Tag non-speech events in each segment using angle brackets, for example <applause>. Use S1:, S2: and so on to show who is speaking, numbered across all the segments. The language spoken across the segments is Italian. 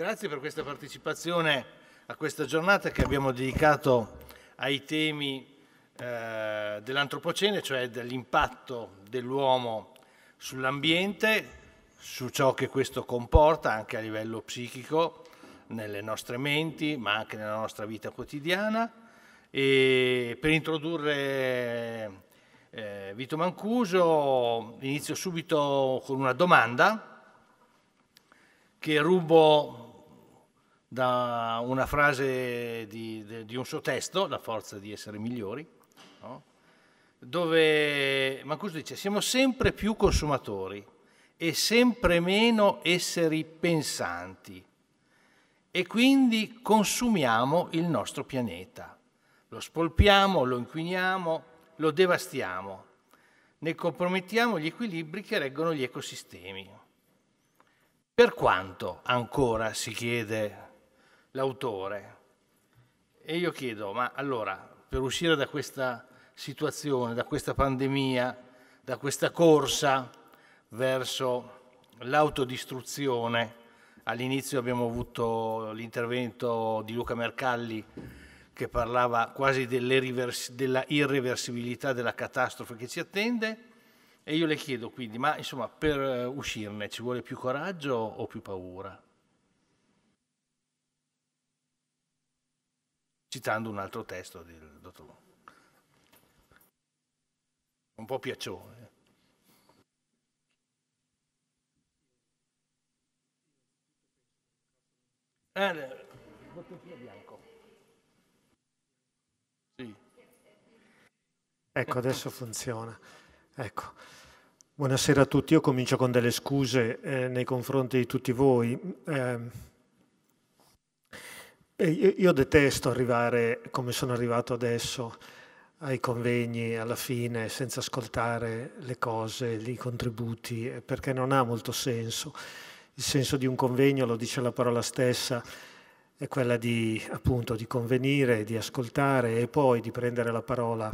S1: Grazie per questa partecipazione a questa
S2: giornata che abbiamo dedicato ai temi eh, dell'antropocene, cioè dell'impatto dell'uomo sull'ambiente, su ciò che questo comporta anche a livello psichico, nelle nostre menti, ma anche nella nostra vita quotidiana. E per introdurre eh, Vito Mancuso inizio subito con una domanda che rubo da una frase di, di un suo testo, La forza di essere migliori, no? dove Mancuso dice siamo sempre più consumatori e sempre meno esseri pensanti e quindi consumiamo il nostro pianeta, lo spolpiamo, lo inquiniamo, lo devastiamo, ne compromettiamo gli equilibri che reggono gli ecosistemi. Per quanto ancora, si chiede l'autore. E io chiedo, ma allora, per uscire da questa situazione, da questa pandemia, da questa corsa verso l'autodistruzione, all'inizio abbiamo avuto l'intervento di Luca Mercalli che parlava quasi della irreversibilità della catastrofe che ci attende e io le chiedo quindi, ma insomma per eh, uscirne ci vuole più coraggio o più paura? citando un altro testo del dottor Wong. Un po' piaccione. Eh. Eh,
S1: sì. Ecco, adesso funziona. Ecco. Buonasera a tutti, io comincio con delle scuse eh, nei confronti di tutti voi. Eh, io, detesto arrivare come sono arrivato adesso ai convegni alla fine senza ascoltare le cose, i contributi, eh, perché non ha molto senso. Il senso di un convegno, lo dice la parola stessa, è quella di, appunto, di convenire, di ascoltare e poi di prendere la parola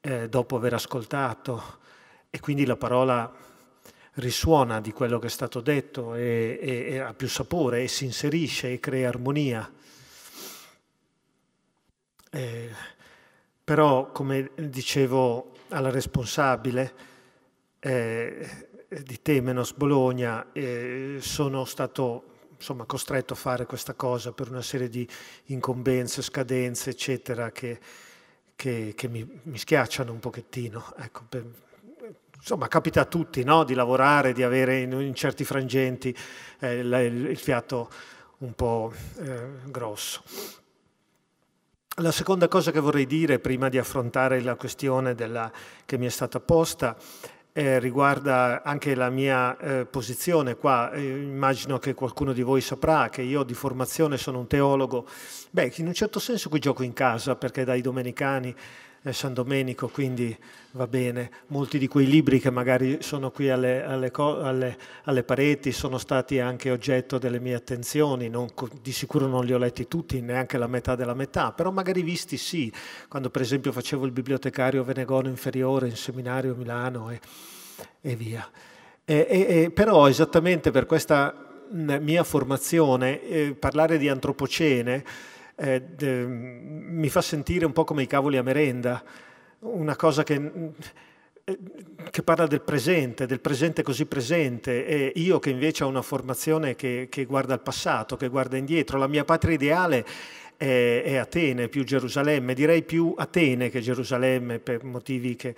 S1: eh, dopo aver ascoltato e quindi la parola risuona di quello che è stato detto e, e, e ha più sapore e si inserisce e crea armonia. Eh, però, come dicevo alla responsabile eh, di Temenos Bologna, eh, sono stato insomma, costretto a fare questa cosa per una serie di incombenze, scadenze, eccetera, che, che, che mi, mi, schiacciano un pochettino. Ecco, per, insomma, capita a tutti no? di lavorare, di avere in, in certi frangenti eh, il, il, fiato un po' eh, grosso. La seconda cosa che vorrei dire prima di affrontare la questione della, che mi è stata posta eh, riguarda anche la mia eh, posizione qua. Eh, immagino che qualcuno di voi saprà che io di formazione sono un teologo. Beh, in un certo senso qui gioco in casa perché dai domenicani è San Domenico, quindi va bene. Molti di quei libri che magari sono qui alle, alle, alle, alle pareti sono stati anche oggetto delle mie attenzioni, non, di sicuro non li ho letti tutti, neanche la metà della metà, però magari visti sì. Quando per esempio facevo il bibliotecario Venegono inferiore in seminario a Milano e, e via. E, e, però esattamente per questa mia formazione, eh, parlare di antropocene eh, de, mi fa sentire un po' come i cavoli a merenda, una cosa che, eh, che parla del presente, del presente così presente, e io che invece ho una formazione che, che guarda al passato, che guarda indietro, la mia patria ideale è, è Atene, più Gerusalemme, direi più Atene che Gerusalemme per motivi che...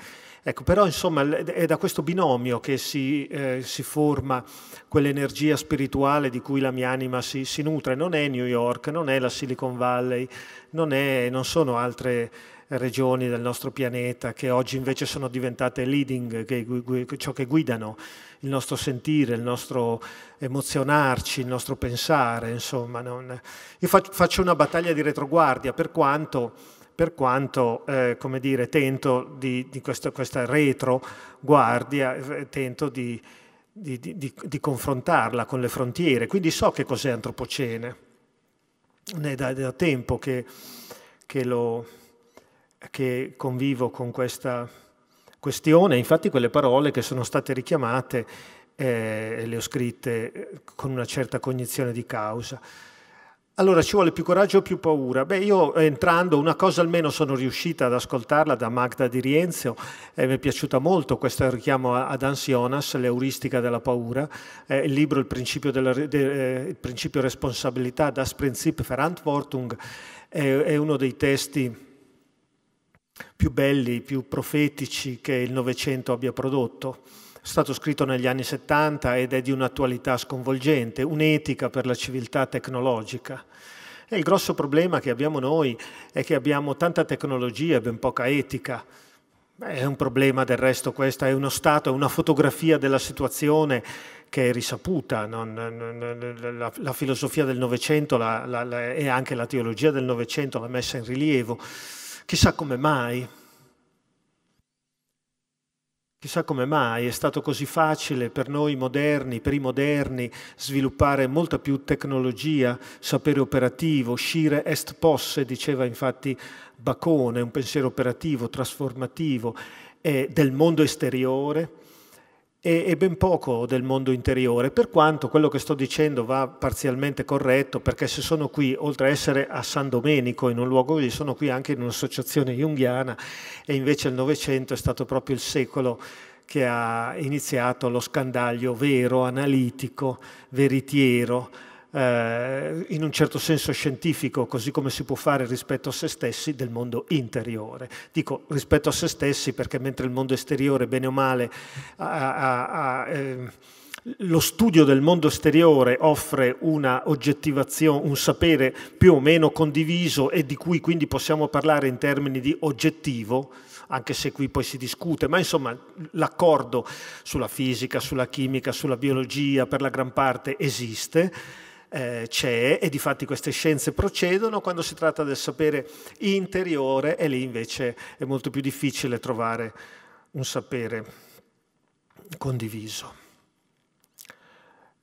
S1: Ecco, però insomma è da questo binomio che si, eh, si forma quell'energia spirituale di cui la mia anima si, si, nutre. Non è New York, non è la Silicon Valley, non, è, non sono altre regioni del nostro pianeta che oggi invece sono diventate leading, che, gu, ciò che guidano il nostro sentire, il nostro emozionarci, il nostro pensare, insomma. Non... Io faccio una battaglia di retroguardia per quanto per quanto eh, come dire, tento di, di questo, questa retroguardia, eh, tento di, di, di, confrontarla con le frontiere. Quindi so che cos'è antropocene, è da, da tempo che, che lo, che convivo con questa questione, infatti quelle parole che sono state richiamate eh, le ho scritte eh, con una certa cognizione di causa. Allora ci vuole più coraggio o più paura? Beh, io entrando, una cosa almeno sono riuscita ad ascoltarla da Magda di Rienzio, eh, mi è piaciuta molto questo richiamo ad Hans Jonas, l'euristica della paura, eh, il libro Il principio, della, de, eh, il principio responsabilità, Das Prinzip Verantwortung, è uno dei testi più belli, più profetici che il Novecento abbia prodotto. È stato scritto negli anni 70 ed è di un'attualità sconvolgente, un'etica per la civiltà tecnologica. E il grosso problema che abbiamo noi è che abbiamo tanta tecnologia e ben poca etica. Beh, è un problema del resto questo, è uno stato, è una fotografia della situazione che è risaputa. Non, non, la, la, filosofia del Novecento e anche la teologia del Novecento l'ha messa in rilievo Chissà come mai, chissà come mai è stato così facile per noi moderni, per i moderni, sviluppare molta più tecnologia, sapere operativo, uscire est posse, diceva infatti Bacone, un pensiero operativo, trasformativo eh, del mondo esteriore e, e ben poco del mondo interiore, per quanto quello che sto dicendo va parzialmente corretto, perché se sono qui, oltre a essere a San Domenico, in un luogo così, sono qui anche in un'associazione junghiana e invece il Novecento è stato proprio il secolo che ha iniziato lo scandaglio vero, analitico, veritiero, eh, in un certo senso scientifico, così come si può fare rispetto a se stessi, del mondo interiore. Dico rispetto a se stessi perché mentre il mondo esteriore, bene o male, ha, ha, ha, eh, lo studio del mondo esteriore offre una oggettivazione, un sapere più o meno condiviso e di cui quindi possiamo parlare in termini di oggettivo, anche se qui poi si discute, ma insomma l'accordo sulla fisica, sulla chimica, sulla biologia per la gran parte esiste eh, c'è e di fatti queste scienze procedono, quando si tratta del sapere interiore e lì invece è molto più difficile trovare un sapere condiviso.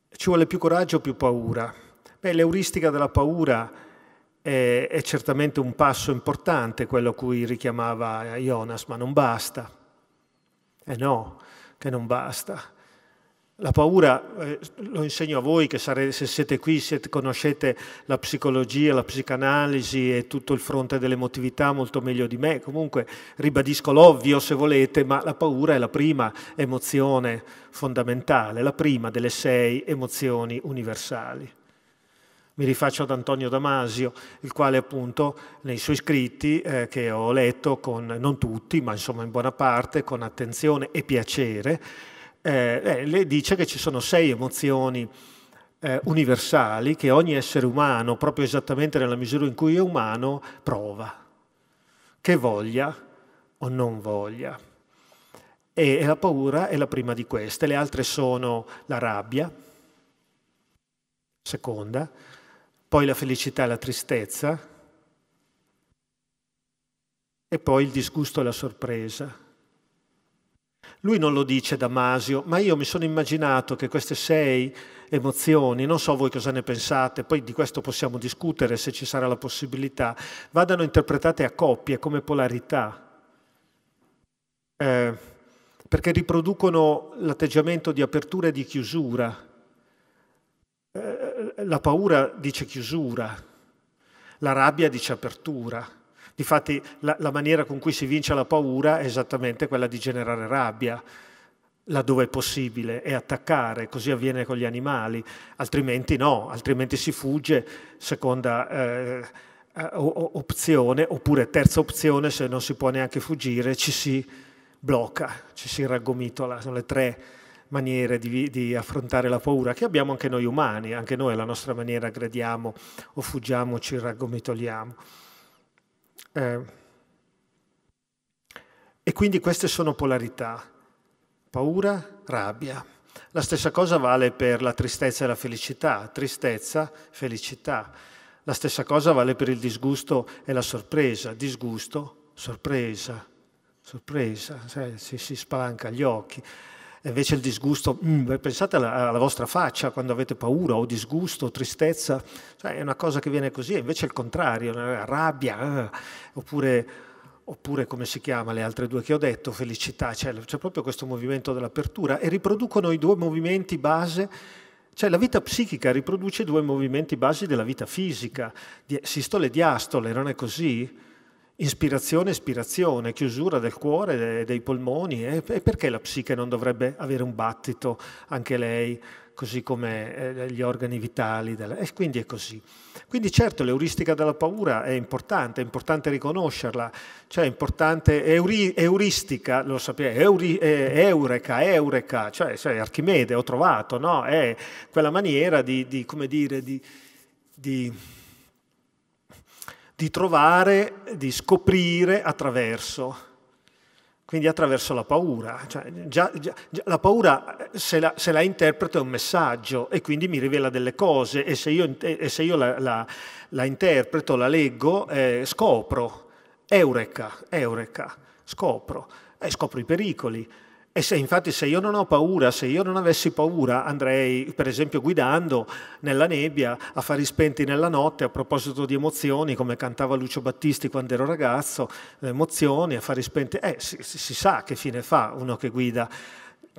S1: Ci vuole più coraggio o più paura? Beh, l'euristica della paura è, è certamente un passo importante, quello a cui richiamava Jonas, ma non basta. eh no, che non basta la paura, eh, lo insegno a voi che sare, se siete qui, siete, conoscete la psicologia, la psicanalisi e tutto il fronte dell'emotività molto meglio di me. Comunque ribadisco l'ovvio se volete, ma la paura è la prima emozione fondamentale, la prima delle sei emozioni universali. Mi rifaccio ad Antonio Damasio, il quale appunto nei suoi scritti eh, che ho letto con non tutti, ma insomma in buona parte, con attenzione e piacere, eh, eh, lei dice che ci sono sei emozioni eh, universali che ogni essere umano, proprio esattamente nella misura in cui è umano, prova, che voglia o non voglia. E, e la paura è la prima di queste, le altre sono la rabbia, seconda, poi la felicità e la tristezza, e poi il disgusto e la sorpresa. Lui non lo dice Damasio, ma io mi sono immaginato che queste sei emozioni, non so voi cosa ne pensate, poi di questo possiamo discutere se ci sarà la possibilità, vadano interpretate a coppie, come polarità, eh, perché riproducono l'atteggiamento di apertura e di chiusura. Eh, la paura dice chiusura, la rabbia dice apertura Difatti la, la maniera con cui si vince la paura è esattamente quella di generare rabbia, laddove è possibile, e attaccare, così avviene con gli animali, altrimenti no, altrimenti si fugge, seconda eh, eh opzione, oppure terza opzione, se non si può neanche fuggire, ci si blocca, ci si raggomitola, sono le tre maniere di, di, affrontare la paura che abbiamo anche noi umani, anche noi la nostra maniera aggrediamo o fuggiamo, ci raggomitoliamo. Eh, e quindi queste sono polarità, paura, rabbia. La stessa cosa vale per la tristezza e la felicità, tristezza, felicità. La stessa cosa vale per il disgusto e la sorpresa, disgusto, sorpresa, sorpresa, cioè, si, si spalanca gli occhi invece il disgusto, mm, pensate alla, alla, vostra faccia quando avete paura o disgusto, o tristezza, cioè è una cosa che viene così, invece è il contrario, rabbia, ah, oppure, oppure, come si chiama le altre due che ho detto, felicità, cioè, c'è proprio questo movimento dell'apertura e riproducono i due movimenti base cioè la vita psichica riproduce due movimenti basi della vita fisica, sistole e diastole, non è così? Ispirazione, ispirazione, chiusura del cuore, e dei polmoni. E perché la psiche non dovrebbe avere un battito, anche lei, così come eh, gli organi vitali? Della... E quindi è così. Quindi certo l'euristica della paura è importante, è importante riconoscerla. Cioè è importante, euri, euristica, lo sapete, euri, eureka, eureka, cioè, cioè, Archimede, ho trovato, no? È quella maniera di, di come dire, di, di di trovare, di scoprire attraverso quindi attraverso la paura. Cioè, già, già, la paura, eh, se la, se la, interpreto, è un messaggio e quindi mi rivela delle cose e se io, e se io la, la, la, interpreto, la leggo, eh, scopro, eureka, eureka, scopro, eh, scopro i pericoli, e se, infatti se io non ho paura, se io non avessi paura, andrei per esempio guidando nella nebbia, a fare spenti nella notte, a proposito di emozioni, come cantava Lucio Battisti quando ero ragazzo, eh, emozioni, a fare spenti, eh, si, si sa che fine fa uno che guida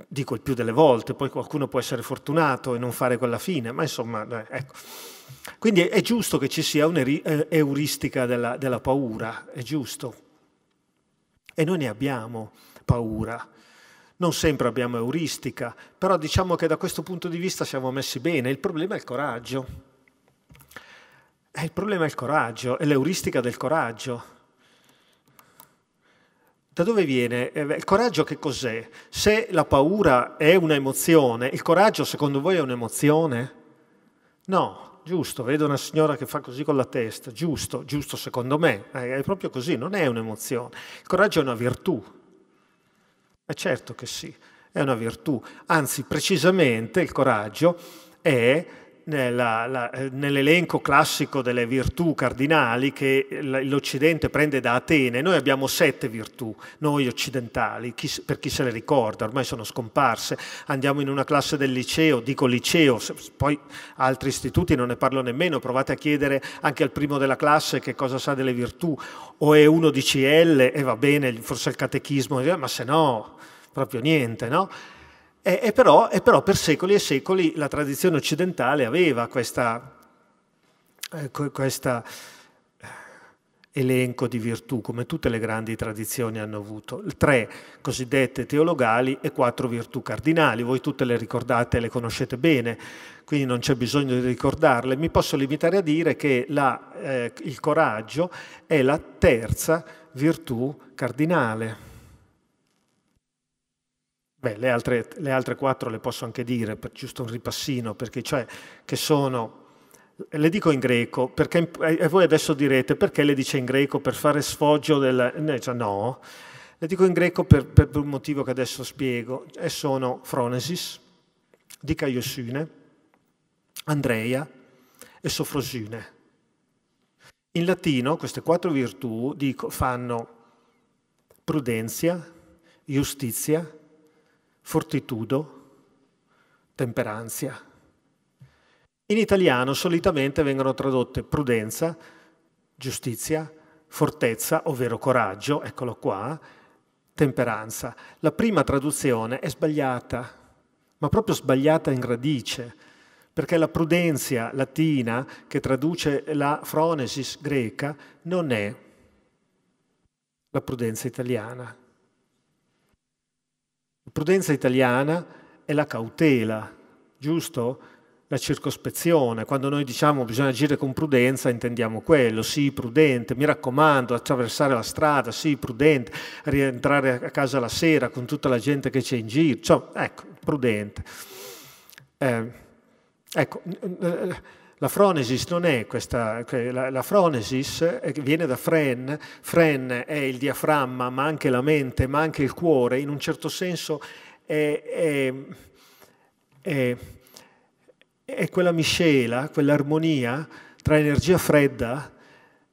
S1: dico il più delle volte, poi qualcuno può essere fortunato e non fare quella fine, ma insomma, eh, ecco. Quindi è giusto che ci sia un'euristica eh, della, della paura, è giusto. E noi ne abbiamo paura. Non sempre abbiamo euristica, però diciamo che da questo punto di vista siamo messi bene. Il problema è il coraggio. Eh, il problema è il coraggio, è l'euristica del coraggio. Da dove viene? Eh, il coraggio che cos'è? Se la paura è un'emozione, il coraggio secondo voi è un'emozione? No, giusto, vedo una signora che fa così con la testa, giusto, giusto secondo me, eh, è proprio così, non è un'emozione. Il coraggio è una virtù, è certo che sì, è una virtù. Anzi, precisamente il coraggio è nella, la, eh, nell'elenco classico delle virtù cardinali che l'Occidente prende da Atene, noi abbiamo sette virtù, noi occidentali, chi, per chi se le ricorda, ormai sono scomparse, andiamo in una classe del liceo, dico liceo, poi altri istituti non ne parlo nemmeno, provate a chiedere anche al primo della classe che cosa sa delle virtù, o è uno di CL e va bene, forse il catechismo, ma se no proprio niente, no? E, e, però, e però, per secoli e secoli la tradizione occidentale aveva questo eh, eh, elenco di virtù, come tutte le grandi tradizioni hanno avuto. Tre cosiddette teologali e quattro virtù cardinali. Voi tutte le ricordate, e le conoscete bene, quindi non c'è bisogno di ricordarle. Mi posso limitare a dire che la, eh, il coraggio è la terza virtù cardinale Beh, le altre, le altre, quattro le posso anche dire, per giusto un ripassino, perché cioè che sono, le dico in greco, perché, e voi adesso direte perché le dice in greco per fare sfoggio del... Cioè, no, le dico in greco per, per, un motivo che adesso spiego, e sono Fronesis, Dicaiosune, Andrea e Sofrosune. In latino queste quattro virtù dico, fanno prudenza, giustizia, fortitudo, temperanza. In italiano solitamente vengono tradotte prudenza, giustizia, fortezza, ovvero coraggio, eccolo qua, temperanza. La prima traduzione è sbagliata, ma proprio sbagliata in radice, perché la prudenza latina che traduce la fronesis greca non è la prudenza italiana. Prudenza italiana è la cautela, giusto? La circospezione. Quando noi diciamo bisogna agire con prudenza intendiamo quello, sii prudente, mi raccomando, attraversare la strada, sii prudente, rientrare a casa la sera con tutta la gente che c'è in giro. Cioè, ecco, prudente. Eh, ecco. Eh, la fronesis non è questa, la, la fronesis viene da fren, fren è il diaframma, ma anche la mente, ma anche il cuore, in un certo senso è, è, è, è quella miscela, quell'armonia tra energia fredda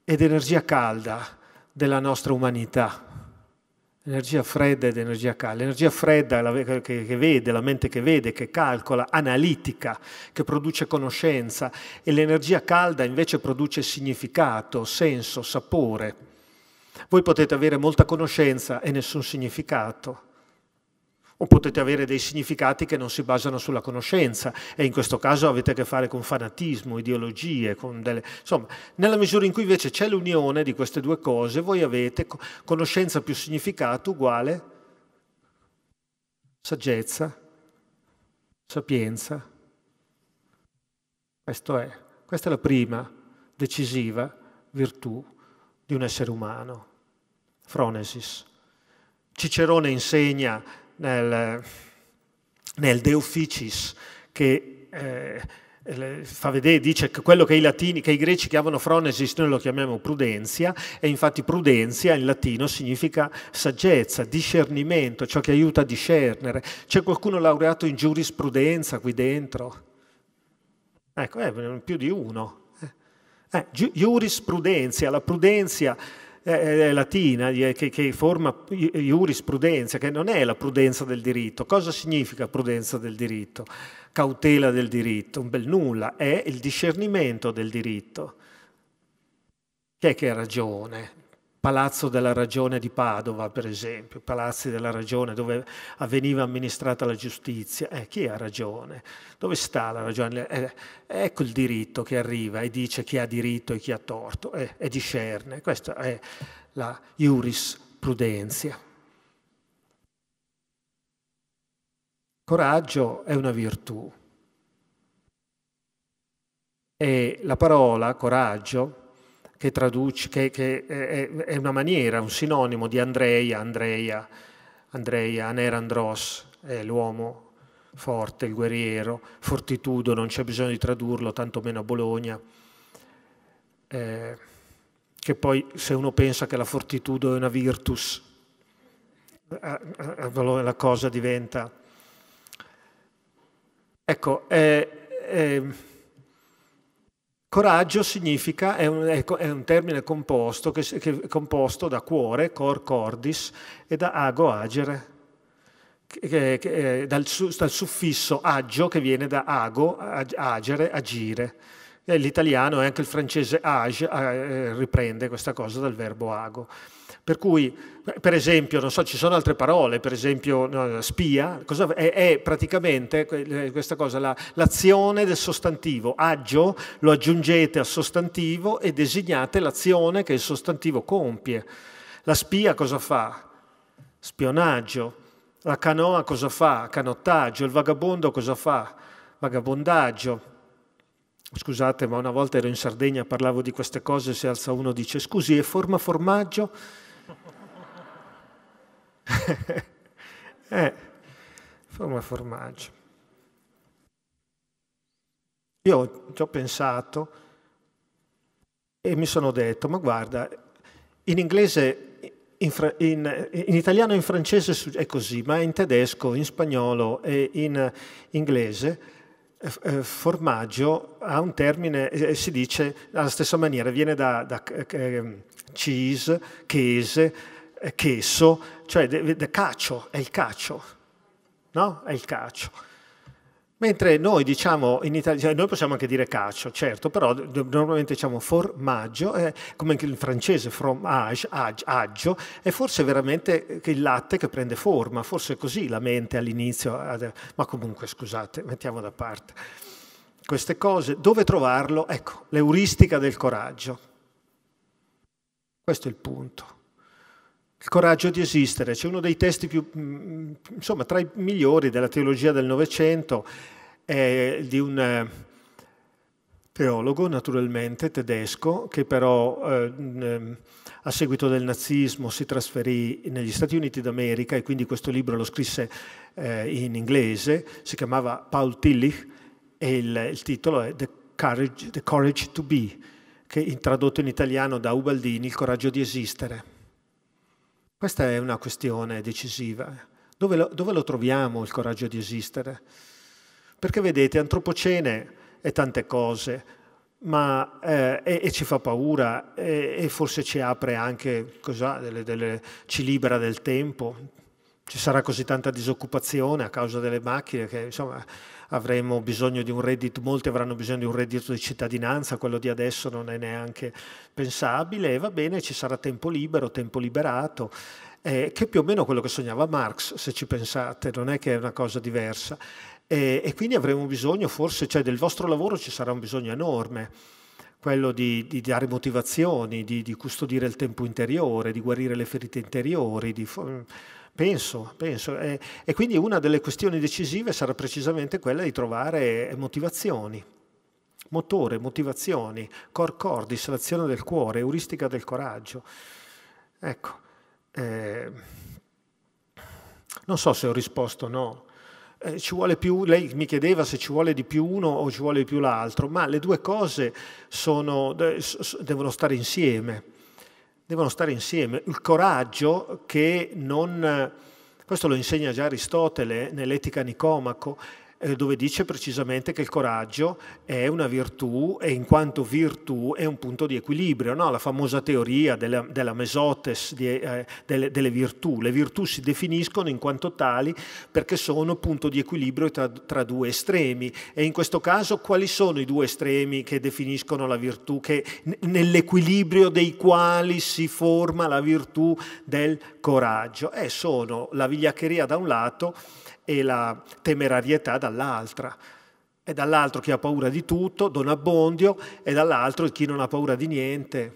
S1: ed energia calda della nostra umanità. Energia fredda ed energia calda. L'energia fredda è la che, che vede, la mente che vede, che calcola, analitica, che produce conoscenza e l'energia calda invece produce significato, senso, sapore. Voi potete avere molta conoscenza e nessun significato o potete avere dei significati che non si basano sulla conoscenza e in questo caso avete a che fare con fanatismo, ideologie, con delle... insomma, nella misura in cui invece c'è l'unione di queste due cose, voi avete conoscenza più significato uguale saggezza, sapienza. Questo è, questa è la prima decisiva virtù di un essere umano, fronesis. Cicerone insegna nel, nel De Officis che eh, fa vedere, dice che quello che i, latini, che i greci chiamano fronesis noi lo chiamiamo prudenzia e infatti prudenzia in latino significa saggezza, discernimento, ciò che aiuta a discernere. C'è qualcuno laureato in giurisprudenza qui dentro? Ecco, eh, più di uno. Eh, eh giurisprudenza, la prudenza eh, latina che, che, forma giurisprudenza, che non è la prudenza del diritto. Cosa significa prudenza del diritto? Cautela del diritto? Un bel nulla, è il discernimento del diritto. Chi è che ha ragione? Palazzo della Ragione di Padova, per esempio, palazzi della Ragione dove veniva amministrata la giustizia. Eh, chi ha ragione? Dove sta la ragione? Eh, eh, ecco il diritto che arriva e dice chi ha diritto e chi ha torto eh, e discerne. Questa è la jurisprudenza. Coraggio è una virtù e la parola coraggio che, traduce, che, che eh, è, è, una maniera, un sinonimo di Andrea, Andrea, Andrea, Aner Andros, è l'uomo forte, il guerriero, fortitudo, non c'è bisogno di tradurlo, tantomeno a Bologna. Eh, che poi se uno pensa che la fortitudo è una virtus, la cosa diventa... Ecco, eh, eh, Coraggio significa, è un, è un termine composto, che, che, composto, da cuore, cor cordis, e da ago agere, che, che, eh, dal, dal, suffisso agio che viene da ago, agere, agire. L'italiano e anche il francese age eh, riprende questa cosa dal verbo ago. Per cui, per esempio, non so, ci sono altre parole, per esempio no, spia, è, è, praticamente eh, questa cosa, la, l'azione del sostantivo. Agio lo aggiungete al sostantivo e designate l'azione che il sostantivo compie. La spia cosa fa? Spionaggio. La canoa cosa fa? Canottaggio. Il vagabondo cosa fa? Vagabondaggio. Scusate, ma una volta ero in Sardegna, parlavo di queste cose, si alza uno e dice, scusi, è forma formaggio?
S2: <laughs>
S1: eh, forma formaggio. Io ci ho pensato e mi sono detto, ma guarda, in inglese, in, in, in italiano e in francese è così, ma in tedesco, in spagnolo e in inglese eh, formaggio ha un termine, eh, si dice alla stessa maniera, viene da, da eh, ehm, cheese, chese, chesso, eh, cioè de, de, cacio, è il cacio, no? È il cacio. Mentre noi diciamo in Italia, cioè, noi possiamo anche dire cacio, certo, però normalmente diciamo formaggio, eh, come anche il francese fromage, agio, aggio, è forse veramente eh, il latte che prende forma, forse così la mente all'inizio, ma comunque scusate, mettiamo da parte queste cose. Dove trovarlo? Ecco, l'euristica del coraggio. Questo è il punto. Il coraggio di esistere, c'è uno dei testi più, mm, insomma, tra i migliori della teologia del Novecento, eh, di un eh, teologo naturalmente tedesco che però eh, eh, a seguito del nazismo si trasferì negli Stati Uniti d'America e quindi questo libro lo scrisse eh, in inglese, si chiamava Paul Tillich e il, il titolo è The Courage, The Courage to Be, che è tradotto in italiano da Ubaldini, Il coraggio di esistere. Questa è una questione decisiva. Dove lo, dove lo troviamo il coraggio di esistere? Perché vedete, antropocene è tante cose, ma, eh, e, e, ci fa paura e, e forse ci apre anche, cosa, delle, delle, ci libera del tempo, ci sarà così tanta disoccupazione a causa delle macchine che insomma avremo bisogno di un reddito, molti avranno bisogno di un reddito di cittadinanza, quello di adesso non è neanche pensabile e va bene, ci sarà tempo libero, tempo liberato, eh, che è più o meno quello che sognava Marx, se ci pensate, non è che è una cosa diversa. Eh, e quindi avremo bisogno forse, cioè del vostro lavoro ci sarà un bisogno enorme quello di, di, dare motivazioni, di, di, custodire il tempo interiore, di guarire le ferite interiori, di, Penso, penso. E, e, quindi una delle questioni decisive sarà precisamente quella di trovare motivazioni. Motore, motivazioni, cor cordis, l'azione del cuore, euristica del coraggio. Ecco, eh, non so se ho risposto o no. Eh, ci vuole più, lei mi chiedeva se ci vuole di più uno o ci vuole di più l'altro, ma le due cose sono, devono stare insieme devono stare insieme. Il coraggio che non... Eh, questo lo insegna già Aristotele nell'Etica Nicomaco, eh, dove dice precisamente che il coraggio è una virtù e in quanto virtù è un punto di equilibrio, no? la famosa teoria della, della mesotes di, eh, delle, delle, virtù. Le virtù si definiscono in quanto tali perché sono punto di equilibrio tra, tra due estremi e in questo caso quali sono i due estremi che definiscono la virtù, che, nell'equilibrio dei quali si forma la virtù del coraggio? Eh, sono la vigliaccheria da un lato, e la temerarietà dall'altra. È dall'altro chi ha paura di tutto, Don Abbondio, e dall'altro chi non ha paura di niente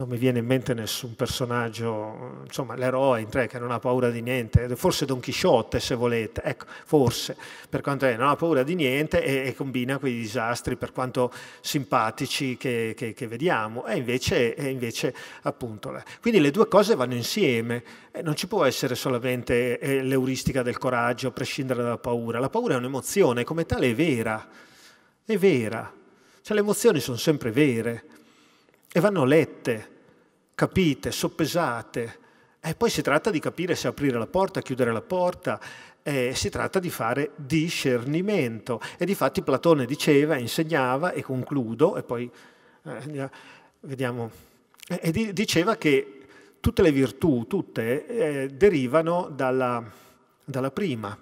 S1: non mi viene in mente nessun personaggio, insomma l'eroe in tre che non ha paura di niente, forse Don Chisciotte se volete, ecco, forse, per quanto è, non ha paura di niente e, e combina quei disastri per quanto simpatici che, che, che vediamo, e invece, e invece, appunto, quindi le due cose vanno insieme, non ci può essere solamente eh, l'euristica del coraggio a prescindere dalla paura, la paura è un'emozione, come tale è vera, è vera, cioè le emozioni sono sempre vere e vanno lette, capite, soppesate. E poi si tratta di capire se aprire la porta, chiudere la porta, eh, si tratta di fare discernimento. E di fatti Platone diceva, insegnava, e concludo, e poi eh, vediamo, e, diceva che tutte le virtù, tutte, eh, derivano dalla, dalla prima,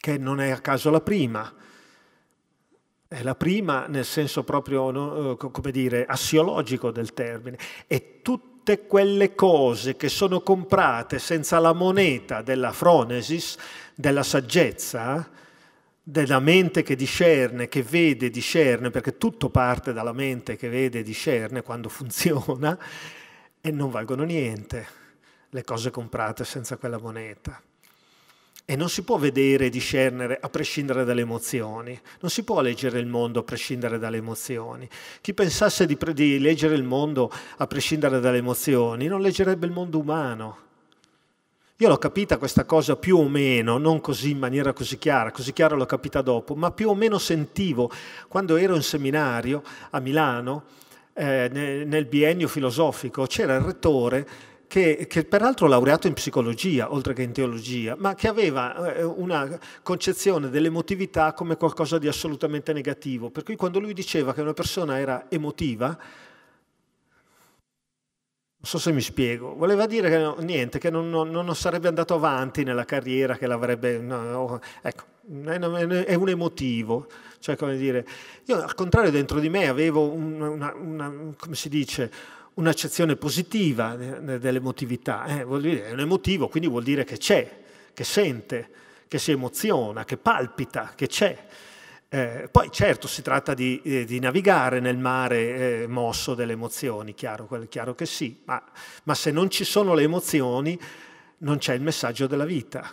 S1: che non è a caso la prima, è la prima nel senso proprio, no, eh, come dire, assiologico del termine. E tutte quelle cose che sono comprate senza la moneta della fronesis, della saggezza, della mente che discerne, che vede, discerne, perché tutto parte dalla mente che vede, discerne quando <laughs> funziona, e non valgono niente le cose comprate senza quella moneta. E non si può vedere e discernere a prescindere dalle emozioni, non si può leggere il mondo a prescindere dalle emozioni. Chi pensasse di, di leggere il mondo a prescindere dalle emozioni non leggerebbe il mondo umano, io l'ho capita questa cosa più o meno, non così in maniera così chiara, così chiara l'ho capita dopo, ma più o meno sentivo quando ero in seminario a Milano, eh, nel biennio filosofico, c'era il rettore che, che, peraltro laureato in psicologia oltre che in teologia, ma che aveva eh, una concezione dell'emotività come qualcosa di assolutamente negativo. Per cui quando lui diceva che una persona era emotiva, non so se mi spiego, voleva dire che no, niente, che non, non, non, sarebbe andato avanti nella carriera, che l'avrebbe... No, ecco, è un emotivo, cioè come dire, io al contrario dentro di me avevo una, una, una come si dice, un'accezione positiva dell'emotività, eh? vuol dire, è un emotivo, quindi vuol dire che c'è, che sente, che si emoziona, che palpita, che c'è. Eh, poi certo si tratta di, eh, di navigare nel mare eh, mosso delle emozioni, chiaro, chiaro che sì, ma, ma, se non ci sono le emozioni non c'è il messaggio della vita.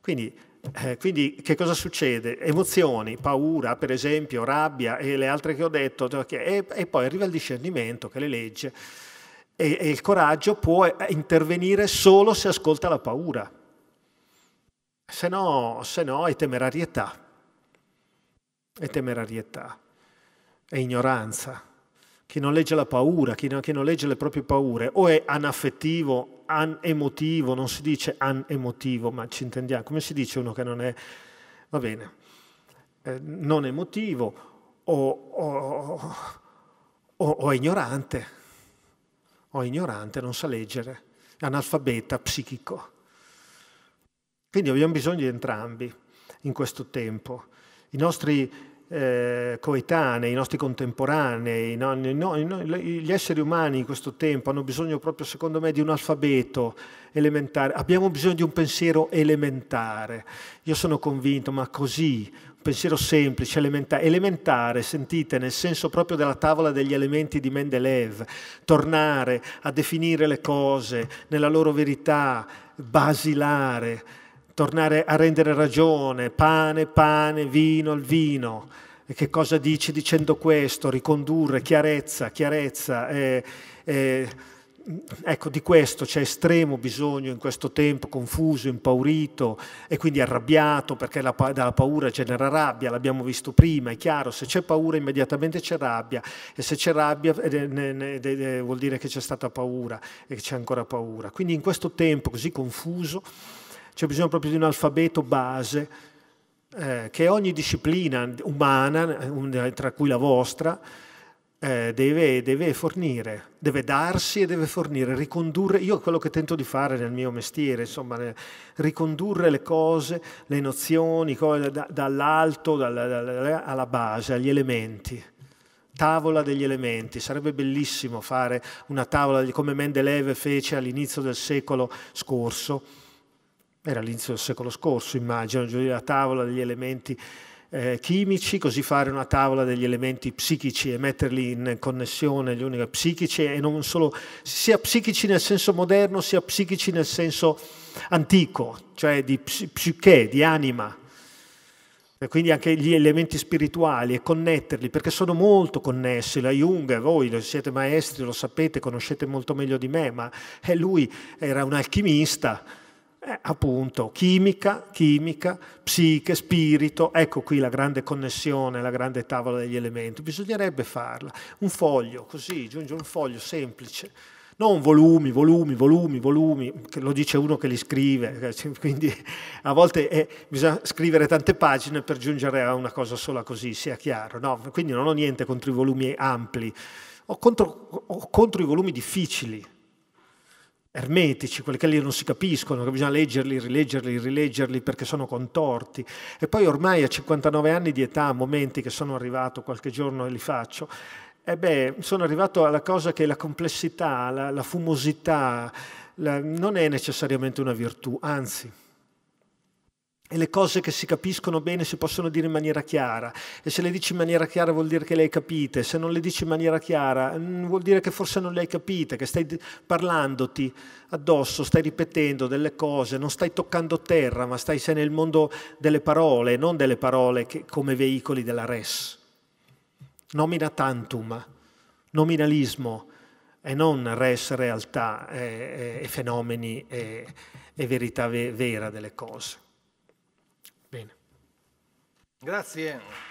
S1: Quindi eh, quindi che cosa succede? Emozioni, paura, per esempio, rabbia e le altre che ho detto, cioè e, e poi arriva il discernimento che le legge e, e il coraggio può eh, intervenire solo se ascolta la paura, se no, se no è temerarietà, è temerarietà, è ignoranza chi non legge la paura, chi non legge le proprie paure, o è anaffettivo, anemotivo, non si dice anemotivo, ma ci intendiamo, come si dice uno che non è, va bene, eh, non emotivo o, o, o, o ignorante, o ignorante, non sa leggere, è analfabeta, psichico. Quindi abbiamo bisogno di entrambi in questo tempo. I nostri eh, coetanei, i nostri contemporanei, no? No, no, gli esseri umani in questo tempo hanno bisogno proprio secondo me di un alfabeto elementare, abbiamo bisogno di un pensiero elementare. Io sono convinto, ma così, un pensiero semplice, elementare, elementare, sentite, nel senso proprio della tavola degli elementi di Mendeleev, tornare a definire le cose nella loro verità basilare tornare a rendere ragione, pane, pane, vino, il vino. E che cosa dice dicendo questo? Ricondurre, chiarezza, chiarezza. Eh, eh, ecco, di questo c'è estremo bisogno in questo tempo, confuso, impaurito e quindi arrabbiato perché la, dalla paura genera rabbia, l'abbiamo visto prima, è chiaro, se c'è paura immediatamente c'è rabbia e se c'è rabbia eh, ne, ne, ne, vuol dire che c'è stata paura e che c'è ancora paura. Quindi in questo tempo così confuso c'è bisogno proprio di un alfabeto base eh, che ogni disciplina umana, tra cui la vostra, eh, deve, deve, fornire, deve darsi e deve fornire, ricondurre, io quello che tento di fare nel mio mestiere, insomma, eh, ricondurre le cose, le nozioni, cose, da, dall'alto dalla, dalla, alla base, agli elementi. Tavola degli elementi, sarebbe bellissimo fare una tavola come Mendeleev fece all'inizio del secolo scorso, era all'inizio del secolo scorso, immagino, giudire la tavola degli elementi eh, chimici, così fare una tavola degli elementi psichici e metterli in connessione gli uni psichici e non solo, sia psichici nel senso moderno, sia psichici nel senso antico, cioè di psiche, di anima. E quindi anche gli elementi spirituali e connetterli, perché sono molto connessi. La Jung, voi siete maestri, lo sapete, conoscete molto meglio di me, ma eh, lui era un alchimista, eh, appunto, chimica, chimica, psiche, spirito, ecco qui la grande connessione, la grande tavola degli elementi, bisognerebbe farla, un foglio, così, giunge un foglio semplice, non volumi, volumi, volumi, volumi, lo dice uno che li scrive, <laughs> quindi a volte è, bisogna scrivere tante pagine per giungere a una cosa sola così, sia chiaro, no? quindi non ho niente contro i volumi ampli, ho contro, ho contro i volumi difficili, ermetici, quelli che lì non si capiscono, che bisogna leggerli, rileggerli, rileggerli perché sono contorti. E poi ormai a 59 anni di età, a momenti che sono arrivato qualche giorno e li faccio, e eh beh, sono arrivato alla cosa che la complessità, la, la fumosità la, non è necessariamente una virtù, anzi e le cose che si capiscono bene si possono dire in maniera chiara e se le dici in maniera chiara vuol dire che le hai capite, se non le dici in maniera chiara mm, vuol dire che forse non le hai capite, che stai parlandoti addosso, stai ripetendo delle cose, non stai toccando terra, ma stai sei nel mondo delle parole, non delle parole che, come veicoli della res. Nomina tantum, nominalismo e non res realtà e, fenomeni e, verità vera delle cose.
S2: Grazie.